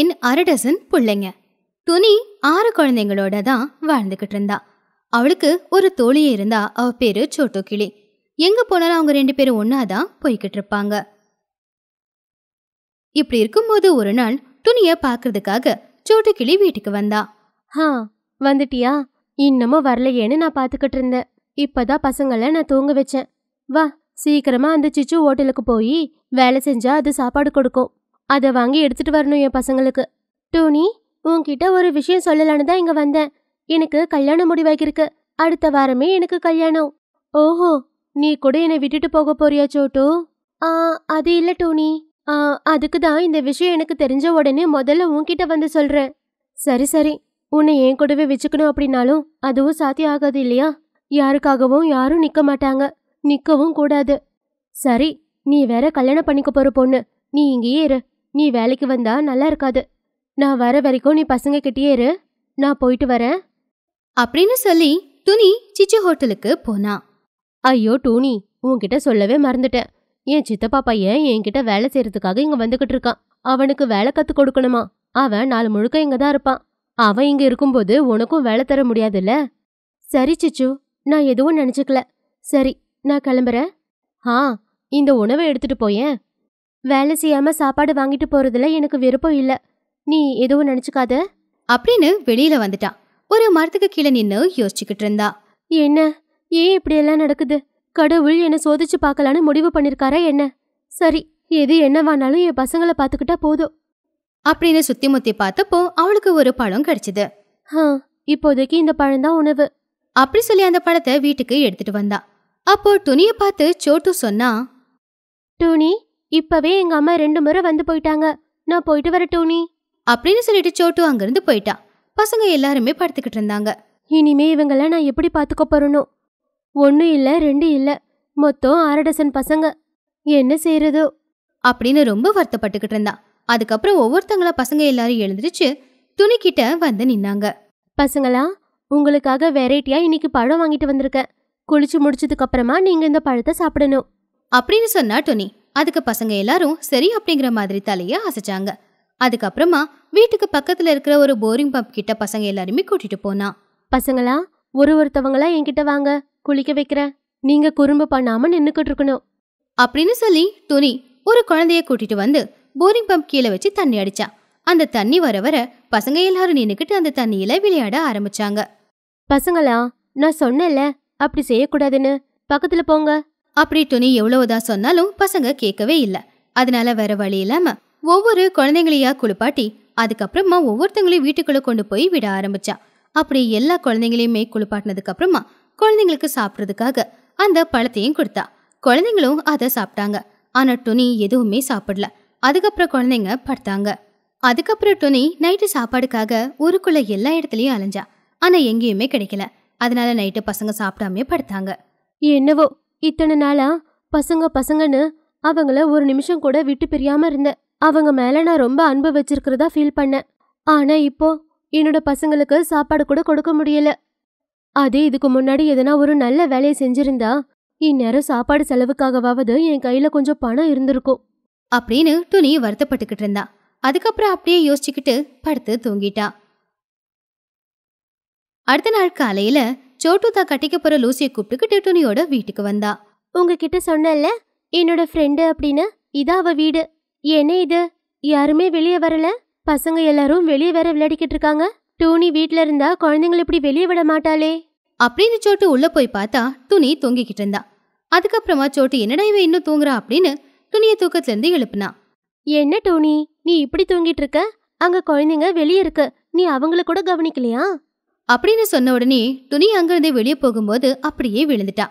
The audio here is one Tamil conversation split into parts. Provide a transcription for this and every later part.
துணியின் அரை டசன் பிள்ளைங்க துணி ஆறு குழந்தைங்களோட தான் வாழ்ந்துக்கிட்டு இருந்தா அவளுக்கு ஒரு தோழியே இருந்தா அவ பேரு சோட்டோ கிளி எங்க போனாலும் அவங்க ரெண்டு பேரும் ஒன்னாதான் போய்கிட்டு இருப்பாங்க இப்படி இருக்கும்போது ஒரு நாள் துணிய பாக்குறதுக்காக சோட்டு கிளி வீட்டுக்கு வந்தா ஹா வந்துட்டியா இன்னமும் வரலையேன்னு நான் பாத்துக்கிட்டு இருந்தேன் இப்பதான் பசங்களை நான் தூங்க வச்சேன் வா சீக்கிரமா அந்த சிச்சு ஹோட்டலுக்கு போய் வேலை செஞ்சா அது சாப்பாடு கொடுக்கும் அதை வாங்கி எடுத்துட்டு வரணும் என் பசங்களுக்கு டோனி உன்கிட்ட ஒரு விஷயம் சொல்லலான்னு தான் இங்கே வந்தேன் எனக்கு கல்யாணம் முடிவாகிருக்கு அடுத்த வாரமே எனக்கு கல்யாணம் ஓஹோ நீ கூட என்னை விட்டுட்டு போக போறியா சோட்டு ஆ அது இல்ல டோனி ஆ அதுக்கு தான் இந்த விஷயம் எனக்கு தெரிஞ்ச உடனே முதல்ல உன்கிட்ட வந்து சொல்றேன் சரி சரி உன்னை என் கூடவே வச்சுக்கணும் அப்படின்னாலும் அதுவும் சாத்தியம் ஆகாது இல்லையா யாருக்காகவும் யாரும் நிக்க மாட்டாங்க நிக்கவும் கூடாது சரி நீ வேற கல்யாணம் பண்ணிக்க போற பொண்ணு நீ இங்கேயே இரு நீ வேலைக்கு வந்தா நல்லா இருக்காது நான் வர வரைக்கும் நீ பசங்க கிட்டேயே இரு நான் போயிட்டு வரேன் அப்படின்னு சொல்லி துணி சிச்சு ஹோட்டலுக்கு போனா ஐயோ டூனி உன்கிட்ட சொல்லவே மறந்துட்டேன் என் சித்தப்பா பையன் என்கிட்ட வேலை செய்யறதுக்காக இங்க வந்துகிட்டு இருக்கான் அவனுக்கு வேலை கத்து கொடுக்கணுமா அவன் நாலு முழுக்க இங்க தான் இருப்பான் அவன் இங்க இருக்கும்போது உனக்கும் வேலை தர முடியாதுல்ல சரி சிச்சு நான் எதுவும் நினைச்சுக்கல சரி நான் கிளம்புறேன் ஆ இந்த உணவை எடுத்துட்டு போயேன் வேலை செய்யாம சாப்பாடு வாங்கிட்டு போறதுல எனக்கு விருப்பம் இல்ல நீ எதுவும் நினைச்சுக்காத அப்படின்னு வெளியில வந்துட்டான் ஒரு மரத்துக்கு கீழே நின்னு யோசிச்சுக்கிட்டு இருந்தா என்ன ஏன் இப்படியெல்லாம் நடக்குது கடவுள் என்னை சோதிச்சு பார்க்கலான்னு முடிவு பண்ணிருக்காரா என்ன சரி எது என்னவானாலும் என் பசங்களை பார்த்துக்கிட்டா போதும் அப்படின்னு சுத்தி முத்தி பார்த்தப்போ அவளுக்கு ஒரு பழம் கிடைச்சது இப்போதைக்கு இந்த பழம்தான் உணவு அப்படி சொல்லி அந்த பழத்தை வீட்டுக்கு எடுத்துட்டு வந்தா அப்போ துணியை பார்த்து சோட்டு சொன்னா டுனி இப்பவே எங்க அம்மா ரெண்டு முறை வந்து போயிட்டாங்க நான் போயிட்டு வர டோனி அப்படின்னு சொல்லிட்டு சோட்டு அங்கிருந்து போயிட்டான் பசங்க எல்லாருமே படுத்துக்கிட்டு இருந்தாங்க இனிமே இவங்கள நான் எப்படி பாத்துக்க போறணும் ஒன்று இல்ல ரெண்டு இல்ல மொத்தம் அரை டசன் பசங்க என்ன செய்யறதோ அப்படின்னு ரொம்ப வருத்தப்பட்டுக்கிட்டு இருந்தான் அதுக்கப்புறம் ஒவ்வொருத்தங்களா பசங்க எல்லாரும் துணி துணிக்கிட்ட வந்து நின்னாங்க பசங்களா உங்களுக்காக வெரைட்டியா இன்னைக்கு பழம் வாங்கிட்டு வந்திருக்கேன் குளிச்சு முடிச்சதுக்கு அப்புறமா நீங்க இந்த பழத்தை சாப்பிடணும் அப்படின்னு சொன்னா டொனி அதுக்கு பசங்க எல்லாரும் சரி அப்படிங்கிற மாதிரி தலையை அசைச்சாங்க அதுக்கப்புறமா வீட்டுக்கு பக்கத்துல இருக்கிற ஒரு போரிங் பம்ப் கிட்ட பசங்க எல்லாருமே கூட்டிட்டு போனா பசங்களா ஒரு ஒருத்தவங்களா என்கிட்ட வாங்க குளிக்க வைக்கிற நீங்க குறும்பு பண்ணாம நின்னுக்கிட்டு இருக்கணும் அப்படின்னு சொல்லி துணி ஒரு குழந்தைய கூட்டிட்டு வந்து போரிங் பம்ப் கீழே வச்சு தண்ணி அடிச்சா அந்த தண்ணி வர வர பசங்க எல்லாரும் நின்னுக்கிட்டு அந்த தண்ணியில விளையாட ஆரம்பிச்சாங்க பசங்களா நான் சொன்னேன்ல அப்படி செய்யக்கூடாதுன்னு பக்கத்துல போங்க அப்படி துணி எவ்வளவுதான் சொன்னாலும் பசங்க கேட்கவே இல்லை அதனால வேற வழி இல்லாம ஒவ்வொரு குழந்தைங்களையா குளிப்பாட்டி அதுக்கப்புறமா ஒவ்வொருத்தங்களையும் வீட்டுக்குள்ள கொண்டு போய் விட ஆரம்பிச்சா அப்படி எல்லா குழந்தைங்களையுமே குளிப்பாட்டினதுக்கு அப்புறமா குழந்தைங்களுக்கு சாப்பிட்றதுக்காக அந்த பழத்தையும் கொடுத்தா குழந்தைங்களும் அதை சாப்பிட்டாங்க ஆனா துணி எதுவுமே சாப்பிடல அதுக்கப்புறம் குழந்தைங்க படுத்தாங்க அதுக்கப்புறம் துணி நைட்டு சாப்பாடுக்காக ஊருக்குள்ள எல்லா இடத்துலயும் அலைஞ்சா ஆனா எங்கேயுமே கிடைக்கல அதனால நைட்டு பசங்க சாப்பிடாமே படுத்தாங்க என்னவோ இத்தனை நாளா பசங்க பசங்கன்னு அவங்கள ஒரு நிமிஷம் கூட விட்டு பிரியாம இருந்தேன் அவங்க மேல நான் ரொம்ப அன்பு வச்சிருக்கிறதா ஃபீல் பண்ணேன் ஆனா இப்போ என்னோட பசங்களுக்கு சாப்பாடு கூட கொடுக்க முடியல அதே இதுக்கு முன்னாடி எதனா ஒரு நல்ல வேலையை செஞ்சிருந்தா இந்நேரம் சாப்பாடு செலவுக்காகவாவது என் கையில கொஞ்சம் பணம் இருந்திருக்கும் அப்படின்னு துணி வருத்தப்பட்டுக்கிட்டு இருந்தா அதுக்கப்புறம் அப்படியே யோசிச்சுக்கிட்டு படுத்து தூங்கிட்டா அடுத்த நாள் காலையில சோட்டு தான் கட்டிக்க போற லூசிய கூப்பிட்டுக்கிட்டு டெட்டுனியோட வீட்டுக்கு வந்தா உங்ககிட்ட சொன்னல என்னோட ஃப்ரெண்டு அப்படின்னு இதா அவ வீடு என்ன இது யாருமே வெளியே வரல பசங்க எல்லாரும் வெளியே வேற விளையாடிக்கிட்டு இருக்காங்க டூனி வீட்ல இருந்தா குழந்தைங்களை இப்படி வெளியே விட மாட்டாளே அப்படின்னு சோட்டு உள்ள போய் பார்த்தா துணி தூங்கிக்கிட்டு இருந்தா அதுக்கப்புறமா சோட்டு என்னடா இவன் இன்னும் தூங்குறா அப்படின்னு துணிய தூக்கத்துல இருந்து எழுப்புனா என்ன டோனி நீ இப்படி தூங்கிட்டு இருக்க அங்க குழந்தைங்க வெளியே இருக்கு நீ அவங்கள கூட கவனிக்கலையா அப்படின்னு சொன்ன உடனே துணி அங்கிருந்து வெளியே போகும்போது அப்படியே விழுந்துட்டா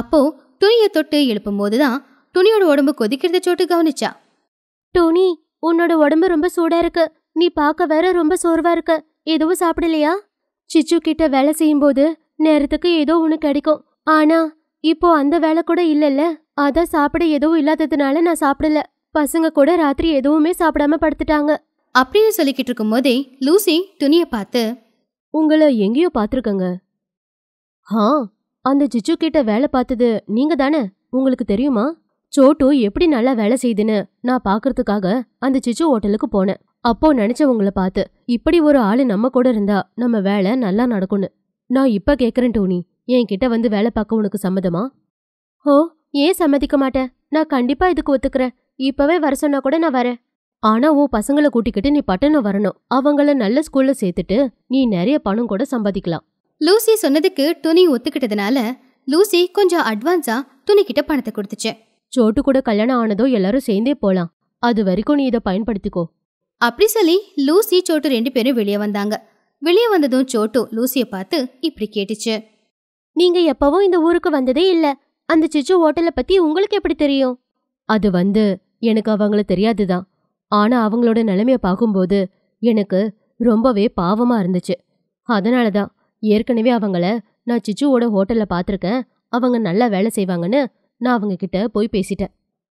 அப்போ துணியை தொட்டு எழுப்பும் போதுதான் துணியோட உடம்பு கொதிக்கிறத சோட்டு கவனிச்சா டோனி உன்னோட உடம்பு ரொம்ப சூடா இருக்கு நீ பார்க்க வேற ரொம்ப சோர்வா இருக்க எதுவும் சாப்பிடலையா சிச்சு கிட்ட வேலை செய்யும் போது நேரத்துக்கு ஏதோ ஒன்று கிடைக்கும் ஆனா இப்போ அந்த வேலை கூட இல்லைல்ல அதான் சாப்பிட எதுவும் இல்லாததுனால நான் சாப்பிடல பசங்க கூட ராத்திரி எதுவுமே சாப்பிடாம படுத்துட்டாங்க அப்படின்னு சொல்லிக்கிட்டு இருக்கும் போதே லூசி துணியை பார்த்து உங்களை எங்கேயோ பார்த்துருக்கங்க ஆ அந்த ஜிச்சு கிட்ட வேலை பார்த்தது நீங்க தானே உங்களுக்கு தெரியுமா சோட்டு எப்படி நல்லா வேலை செய்யுதுன்னு நான் பார்க்கறதுக்காக அந்த சிச்சு ஹோட்டலுக்கு போனேன் அப்போ நினைச்சவங்களை பார்த்து இப்படி ஒரு ஆளு நம்ம கூட இருந்தா நம்ம வேலை நல்லா நடக்கும்னு நான் இப்ப கேக்குறேன் டோனி என்கிட்ட வந்து வேலை பார்க்க உனக்கு சம்மதமா ஓ ஏன் சம்மதிக்க மாட்டேன் நான் கண்டிப்பா இதுக்கு ஒத்துக்கிறேன் இப்பவே வர சொன்னா கூட நான் வரேன் ஆனா உன் பசங்களை கூட்டிக்கிட்டு நீ பட்டணம் வரணும் அவங்கள நல்ல ஸ்கூல்ல சேர்த்துட்டு நீ நிறைய பணம் கூட சம்பாதிக்கலாம் லூசி சொன்னதுக்கு துணி ஒத்துக்கிட்டதுனால லூசி கொஞ்சம் அட்வான்ஸா துணி கிட்ட பணத்தை கொடுத்துச்சு சோட்டு கூட கல்யாணம் ஆனதோ எல்லாரும் சேர்ந்தே போலாம் அது வரைக்கும் நீ இதை பயன்படுத்திக்கோ அப்படி சொல்லி லூசி சோட்டு ரெண்டு பேரும் வெளியே வந்தாங்க வெளியே வந்ததும் சோட்டு லூசியை பார்த்து இப்படி கேட்டுச்சு நீங்க எப்பவும் இந்த ஊருக்கு வந்ததே இல்ல அந்த சிச்சு ஹோட்டலை பத்தி உங்களுக்கு எப்படி தெரியும் அது வந்து எனக்கு அவங்கள தெரியாதுதான் ஆனா அவங்களோட நிலைமைய பார்க்கும்போது எனக்கு ரொம்பவே பாவமா இருந்துச்சு அதனால தான் ஏற்கனவே அவங்கள நான் சிச்சுவோட ஹோட்டல்ல பார்த்துருக்கேன் அவங்க நல்லா வேலை செய்வாங்கன்னு நான் அவங்க கிட்ட போய் பேசிட்டேன்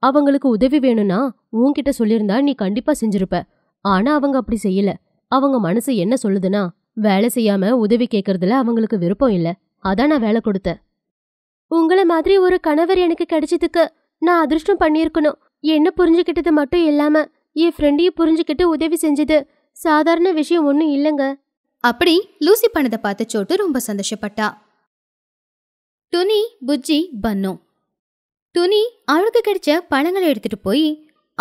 அவங்களுக்கு உதவி வேணும்னா உன்கிட்ட சொல்லியிருந்தா நீ கண்டிப்பா செஞ்சிருப்ப ஆனா அவங்க அப்படி செய்யல அவங்க மனசு என்ன சொல்லுதுன்னா வேலை செய்யாம உதவி கேட்கறதுல அவங்களுக்கு விருப்பம் இல்ல அதான் நான் வேலை கொடுத்தேன் உங்கள மாதிரி ஒரு கணவர் எனக்கு கிடைச்சதுக்கு நான் அதிர்ஷ்டம் பண்ணியிருக்கணும் என்ன புரிஞ்சுக்கிட்டது மட்டும் இல்லாம என் ஃப்ரெண்டையும் புரிஞ்சுக்கிட்டு உதவி செஞ்சது சாதாரண விஷயம் ஒன்றும் இல்லைங்க அப்படி லூசி பண்ணதை பார்த்து சோட்டு ரொம்ப சந்தோஷப்பட்டா துணி புஜ்ஜி பன்னு துணி அவளுக்கு கிடைச்ச பழங்களை எடுத்துட்டு போய்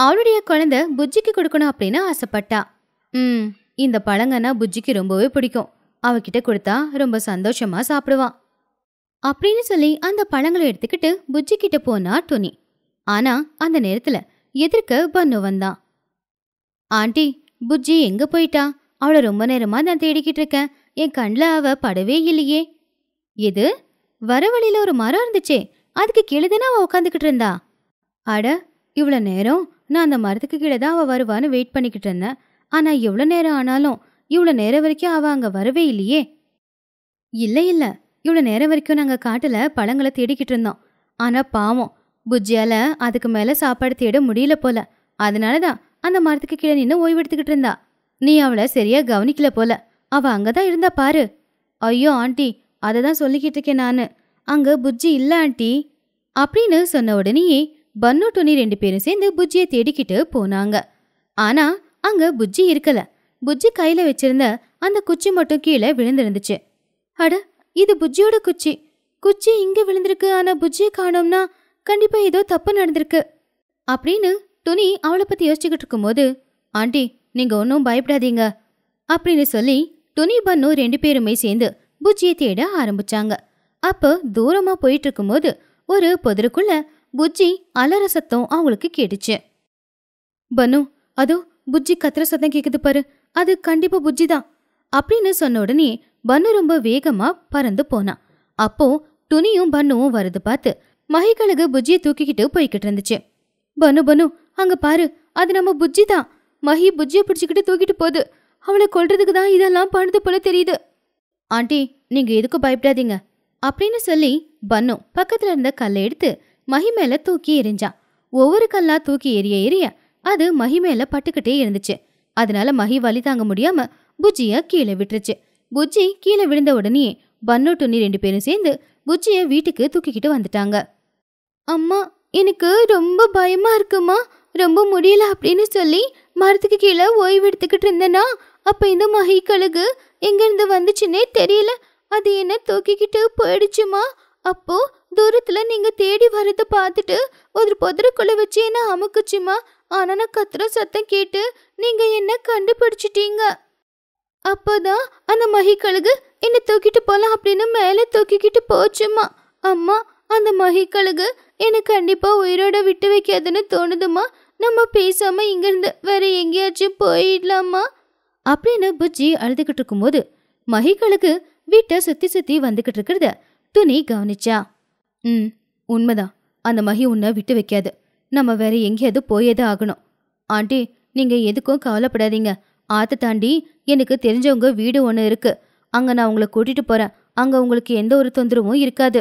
அவளுடைய குழந்தை புஜ்ஜிக்கு கொடுக்கணும் அப்படின்னு ஆசைப்பட்டா ம் இந்த பழங்கன்னா புஜ்ஜிக்கு ரொம்பவே பிடிக்கும் அவகிட்ட கொடுத்தா ரொம்ப சந்தோஷமா சாப்பிடுவான் அப்படின்னு சொல்லி அந்த பழங்களை எடுத்துக்கிட்டு புஜ்ஜிக்கிட்ட போனா துணி ஆனா அந்த நேரத்துல எதிர்க்க பன்னு வந்தான் ஆண்டி புஜ்ஜி எங்க போயிட்டா அவளை ரொம்ப நேரமா நான் தேடிக்கிட்டு இருக்கேன் என் கண்ல அவ படவே இல்லையே எது வர வழியில ஒரு மரம் இருந்துச்சே அதுக்கு கீழேதான அவ அவள் உட்காந்துக்கிட்டு இருந்தா அட இவ்வளவு நேரம் நான் அந்த மரத்துக்கு கீழேதான் அவ வருவான்னு வெயிட் பண்ணிக்கிட்டு இருந்தேன் ஆனா இவ்வளவு நேரம் ஆனாலும் இவ்வளவு நேரம் வரைக்கும் அவ அங்க வரவே இல்லையே இல்ல இல்ல இவ்வளவு நேரம் வரைக்கும் நாங்க காட்டுல பழங்களை தேடிக்கிட்டு இருந்தோம் ஆனா பாவம் புஜ்ஜியால அதுக்கு மேல சாப்பாடு தேட முடியல போல அதனால தான் அந்த மரத்துக்கு கீழே நின்று எடுத்துக்கிட்டு இருந்தா நீ அவளை சரியா கவனிக்கல போல அவ அங்கதான் இருந்தா பாரு ஐயோ ஆண்டி அதை தான் சொல்லிக்கிட்டு இருக்கேன் நான் அங்க புஜ்ஜி இல்ல ஆண்டி அப்படின்னு சொன்ன உடனேயே பன்னு டொனி ரெண்டு பேரும் சேர்ந்து புஜ்ஜியை தேடிக்கிட்டு போனாங்க ஆனா அங்க புஜ்ஜி இருக்கல புஜ்ஜி கையில வச்சிருந்த அந்த குச்சி மட்டும் கீழே விழுந்திருந்துச்சு அட இது புஜ்ஜியோட குச்சி குச்சி இங்க விழுந்திருக்கு ஆனா புஜ்ஜியை காணோம்னா கண்டிப்பா ஏதோ தப்பு நடந்திருக்கு அப்படின்னு துணி அவளை பற்றி யோசிச்சுக்கிட்டு இருக்கும்போது ஆண்டி நீங்கள் ஒன்றும் பயப்படாதீங்க அப்படின்னு சொல்லி துணி பண்ணு ரெண்டு பேருமே சேர்ந்து புஜ்ஜியை தேட ஆரம்பிச்சாங்க அப்போ தூரமாக போயிட்டு இருக்கும்போது ஒரு புதருக்குள்ள புஜ்ஜி அலற சத்தம் அவங்களுக்கு கேட்டுச்சு பனு அதோ புஜ்ஜி கத்துற சத்தம் கேட்குது பாரு அது கண்டிப்பா புஜ்ஜி தான் அப்படின்னு சொன்ன உடனே பன்னு ரொம்ப வேகமா பறந்து போனான் அப்போ துணியும் பண்ணுவும் வருது பார்த்து மகைகளுக்கு புஜ்ஜியை தூக்கிக்கிட்டு போய்கிட்டு இருந்துச்சு பனு பனு அங்க பாரு அது நம்ம புஜ்ஜி தான் மஹி புஜ்ஜியை பிடிச்சிக்கிட்டு தூக்கிட்டு போகுது அவளை கொல்றதுக்கு தான் இதெல்லாம் பண்ணுது போல தெரியுது ஆண்டி நீங்க எதுக்கும் பயப்படாதீங்க அப்படின்னு சொல்லி பன்னு பக்கத்துல இருந்த கல்லை எடுத்து மஹி மேல தூக்கி எரிஞ்சான் ஒவ்வொரு கல்லா தூக்கி எரிய எரிய அது மஹி மேல பட்டுக்கிட்டே இருந்துச்சு அதனால மஹி வலி தாங்க முடியாம புஜ்ஜிய கீழே விட்டுருச்சு புஜ்ஜி கீழே விழுந்த உடனே பன்னு டுன்னி ரெண்டு பேரும் சேர்ந்து புஜ்ஜிய வீட்டுக்கு தூக்கிக்கிட்டு வந்துட்டாங்க அம்மா எனக்கு ரொம்ப பயமாக இருக்குமா ரொம்ப முடியல அப்படின்னு சொல்லி மரத்துக்கு கீழே ஓய்வு எடுத்துக்கிட்டு இருந்தேன்னா அப்போ இந்த மகை கழுகு எங்கேருந்து வந்துச்சுன்னே தெரியல அது என்ன தூக்கிக்கிட்டு போயிடுச்சுமா அப்போது தூரத்தில் நீங்கள் தேடி வரத பார்த்துட்டு ஒரு பொதருக்குள்ளே வச்சு என்ன அமுக்குச்சுமா ஆனால் நான் கத்துற சத்தம் கேட்டு நீங்கள் என்ன கண்டுபிடிச்சிட்டீங்க அப்போதான் அந்த மகிக்கழுகு என்னை தூக்கிட்டு போகலாம் அப்படின்னு மேலே தூக்கிக்கிட்டு போச்சுமா அம்மா அந்த மகிக்கழுகு என்னை கண்டிப்பா உயிரோட விட்டு வைக்காதுன்னு தோணுதுமா நம்ம இங்க இருந்து வேற எங்கேயாச்சும் போயிடலாமா அப்படின்னு புஜ்ஜி அழுதுகிட்டு இருக்கும்போது மகிக்கழுகு வீட்டை சுத்தி சுத்தி வந்துகிட்டு இருக்கிறத துணி கவனிச்சா ம் உண்மைதான் அந்த மகி உன்னை விட்டு வைக்காது நம்ம வேற எங்கேயாவது போயே ஆகணும் ஆண்டி நீங்க எதுக்கும் கவலைப்படாதீங்க ஆத்த தாண்டி எனக்கு தெரிஞ்சவங்க வீடு ஒன்று இருக்கு அங்க நான் உங்களை கூட்டிட்டு போறேன் அங்க உங்களுக்கு எந்த ஒரு தொந்தரவும் இருக்காது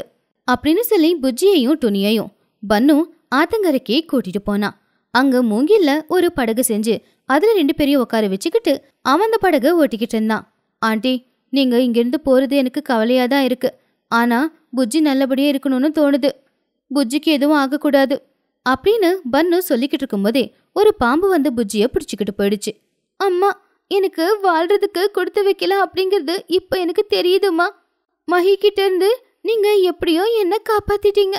அப்படின்னு சொல்லி புஜ்ஜியையும் துணியையும் பன்னு ஆத்தங்கரைக்கே கூட்டிட்டு போனான் அங்க மூங்கில்ல ஒரு படகு செஞ்சு அதுல ரெண்டு பேரையும் உட்கார வச்சுக்கிட்டு அவன் அந்த படகை ஓட்டிக்கிட்டு இருந்தான் ஆண்டி நீங்க இங்கிருந்து போறது எனக்கு கவலையா தான் இருக்கு ஆனா புஜ்ஜி நல்லபடியா இருக்கணும்னு தோணுது புஜ்ஜிக்கு எதுவும் ஆகக்கூடாது அப்படின்னு பன்னு சொல்லிக்கிட்டு இருக்கும்போதே ஒரு பாம்பு வந்து புஜ்ஜிய பிடிச்சுக்கிட்டு போயிடுச்சு அம்மா எனக்கு வாழ்றதுக்கு கொடுத்து வைக்கல அப்படிங்கிறது இப்ப எனக்கு தெரியுதுமா மஹி கிட்ட இருந்து நீங்க எப்படியோ என்ன காப்பாத்திட்டீங்க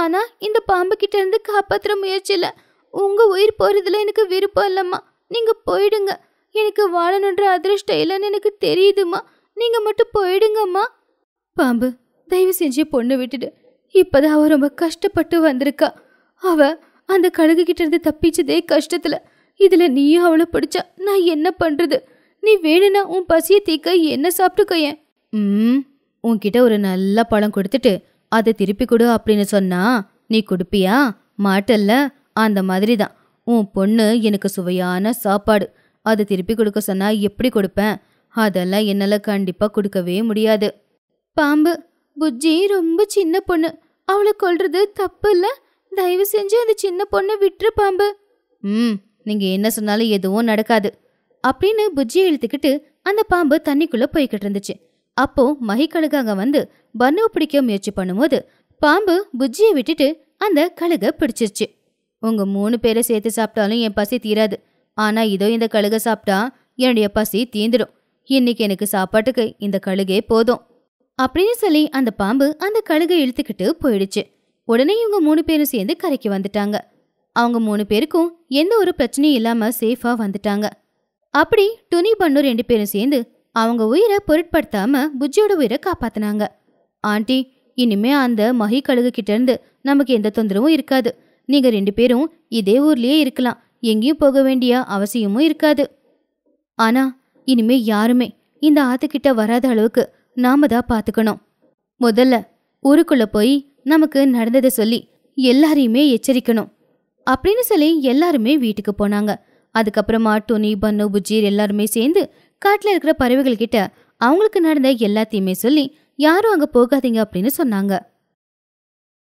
ஆனா இந்த பாம்பு கிட்ட இருந்து காப்பாத்துற முயற்சியில உங்க உயிர் போறதுல எனக்கு விருப்பம் இல்லம்மா நீங்க போயிடுங்க எனக்கு வாழணுன்ற அதிர்ஷ்டம் இல்லைன்னு எனக்கு தெரியுதுமா நீங்க மட்டும் போயிடுங்கம்மா பாம்பு தயவு செஞ்சு பொண்ணு விட்டுட்டு இப்பதான் அவ ரொம்ப கஷ்டப்பட்டு வந்திருக்கா அவ அந்த கழுகு கிட்ட இருந்து தப்பிச்சதே கஷ்டத்துல இதுல நீயும் அவளை பிடிச்சா நான் என்ன பண்றது நீ வேணும்னா உன் பசியை தீக்க என்ன சாப்பிட்டுக்கோ ம் உன்கிட்ட ஒரு நல்ல பழம் கொடுத்துட்டு அதை திருப்பி கொடு அப்படின்னு சொன்னா நீ கொடுப்பியா மாட்டல்ல அந்த மாதிரி தான் உன் பொண்ணு எனக்கு சுவையான சாப்பாடு அதை திருப்பி கொடுக்க சொன்னா எப்படி கொடுப்பேன் அதெல்லாம் என்னால் கண்டிப்பாக கொடுக்கவே முடியாது பாம்பு புஜ்ஜி ரொம்ப சின்ன பொண்ணு அவளை கொல்றது தப்பு இல்லை தயவு செஞ்சு அந்த சின்ன பொண்ணை விட்டுரு பாம்பு ம் நீங்கள் என்ன சொன்னாலும் எதுவும் நடக்காது அப்படின்னு புஜ்ஜி இழுத்துக்கிட்டு அந்த பாம்பு தண்ணிக்குள்ளே போய்கிட்டு இருந்துச்சு அப்போ மகிக்கழுகாக வந்து பன்னு பிடிக்க முயற்சி பண்ணும்போது பாம்பு புஜ்ஜியை விட்டுட்டு அந்த கழுக பிடிச்சிருச்சு உங்க மூணு பேரை சேர்த்து சாப்பிட்டாலும் என் பசி தீராது ஆனா இதோ இந்த கழுக சாப்பிட்டா என்னுடைய பசி தீந்துடும் இன்னைக்கு எனக்கு சாப்பாட்டுக்கு இந்த கழுகே போதும் அப்படின்னு சொல்லி அந்த பாம்பு அந்த கழுகை இழுத்துக்கிட்டு போயிடுச்சு உடனே இவங்க மூணு பேரும் சேர்ந்து கரைக்கு வந்துட்டாங்க அவங்க மூணு பேருக்கும் எந்த ஒரு பிரச்சனையும் இல்லாம சேஃபா வந்துட்டாங்க அப்படி துணி பண்ணு ரெண்டு பேரும் சேர்ந்து அவங்க உயிரை பொருட்படுத்தாம புஜ்ஜியோட உயிரை காப்பாத்தினாங்க ஆண்டி இனிமே அந்த மகி கழுகு கிட்ட இருந்து நமக்கு எந்த தொந்தரவும் இருக்காது நீங்க ரெண்டு பேரும் இதே ஊர்லயே இருக்கலாம் எங்கேயும் போக வேண்டிய அவசியமும் இருக்காது ஆனா இனிமே யாருமே இந்த ஆத்துக்கிட்ட வராத அளவுக்கு நாம தான் பாத்துக்கணும் முதல்ல ஊருக்குள்ள போய் நமக்கு நடந்ததை சொல்லி எல்லாரையுமே எச்சரிக்கணும் அப்படின்னு சொல்லி எல்லாருமே வீட்டுக்கு போனாங்க அதுக்கப்புறமா டொனி பன்னு புஜீர் எல்லாருமே சேர்ந்து காட்டில் இருக்கிற பறவைகள் கிட்ட அவங்களுக்கு நடந்த எல்லாத்தையுமே சொல்லி யாரும் அங்கே போகாதீங்க அப்படின்னு சொன்னாங்க